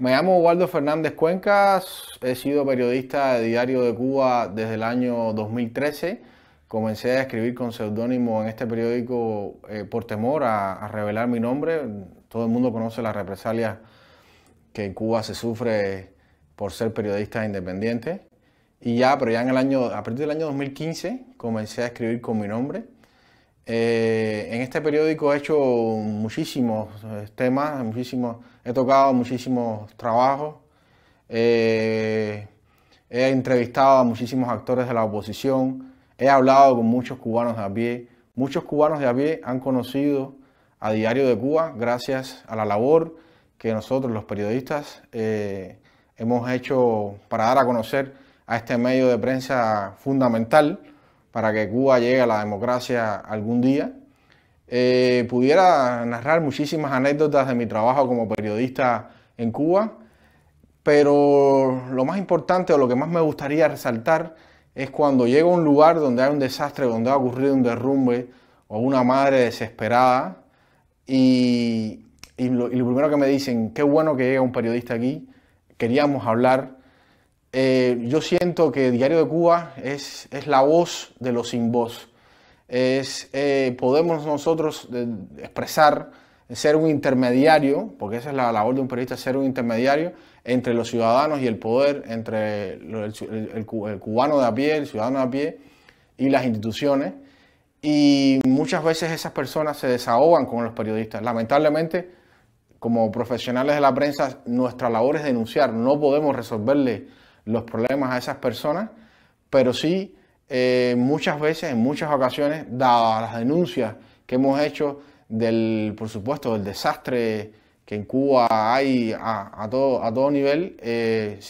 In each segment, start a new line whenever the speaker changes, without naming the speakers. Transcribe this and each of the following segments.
Me llamo Waldo Fernández Cuencas, he sido periodista de Diario de Cuba desde el año 2013. Comencé a escribir con seudónimo en este periódico eh, por temor a, a, revelar mi nombre. Todo el mundo conoce las represalias que en Cuba se sufre por ser periodista independiente. Y ya, pero ya en el año, a partir del año 2015 comencé a escribir con mi nombre eh, en este periódico he hecho muchísimos temas, he tocado muchísimos trabajos, eh, he entrevistado a muchísimos actores de la oposición, he hablado con muchos cubanos de a pie. Muchos cubanos de a pie han conocido a Diario de Cuba gracias a la labor que nosotros los periodistas eh, hemos hecho para dar a conocer a este medio de prensa fundamental para que Cuba llegue a la democracia algún día. Eh, pudiera narrar muchísimas anécdotas de mi trabajo como periodista en Cuba, pero lo más importante o lo que más me gustaría resaltar es cuando llego a un lugar donde hay un desastre, donde ha ocurrido un derrumbe o una madre desesperada y, y lo primero que me dicen, qué bueno que llega un periodista aquí, queríamos hablar eh, yo siento que Diario de Cuba es, es, la voz de los sin voz. Es, eh, podemos nosotros eh, expresar, ser un intermediario, porque esa es la labor de un periodista, ser un intermediario entre los ciudadanos y el poder, entre el, el cubano de a pie, el ciudadano de a pie y las instituciones. Y muchas veces esas personas se desahogan con los periodistas. Lamentablemente, como profesionales de la prensa, nuestra labor es denunciar, no podemos resolverle los problemas a esas personas, pero sí eh, muchas veces, en muchas ocasiones, dadas las denuncias que hemos hecho del, por supuesto, del desastre que en Cuba hay a, todo, a todo nivel, eh,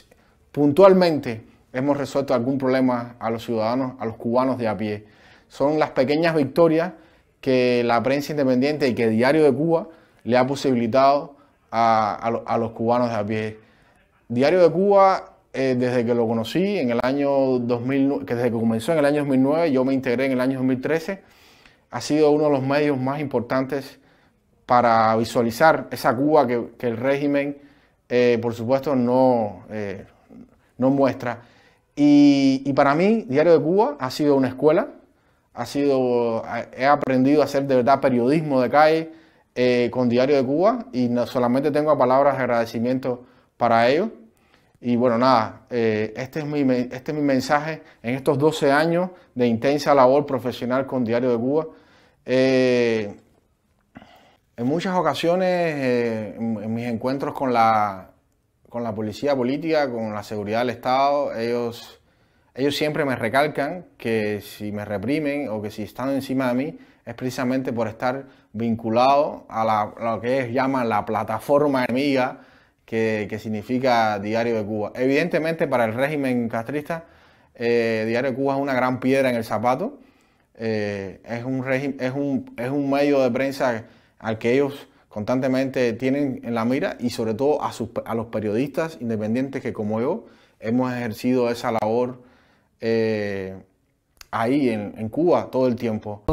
puntualmente hemos resuelto algún problema a los ciudadanos, a los cubanos de a pie. Son las pequeñas victorias que la prensa independiente y que Diario de Cuba le ha posibilitado a, a los cubanos de a pie. Diario de Cuba eh, desde que lo conocí, en el año 2000, que desde que comenzó en el año 2009, yo me integré en el año 2013, ha sido uno de los medios más importantes para visualizar esa Cuba que, el régimen, eh, por supuesto, no, eh, no muestra. Y, para mí, Diario de Cuba ha sido una escuela, ha sido, he aprendido a hacer de verdad periodismo de calle con Diario de Cuba y no solamente tengo palabras de agradecimiento para ellos. Y bueno, nada, eh, este, es mi, este mi mensaje en estos 12 años de intensa labor profesional con Diario de Cuba. Eh, en muchas ocasiones, eh, en, mis encuentros con la, con la policía política, con la seguridad del Estado, ellos, ellos siempre me recalcan que si me reprimen o que si están encima de mí es precisamente por estar vinculado a, a lo que ellos llaman la plataforma enemiga que, significa Diario de Cuba. Evidentemente para el régimen castrista, eh, Diario de Cuba es una gran piedra en el zapato, eh, es, un es, un, es un medio de prensa al que ellos constantemente tienen en la mira y sobre todo a, los periodistas independientes que como yo hemos ejercido esa labor eh, ahí en, en Cuba todo el tiempo.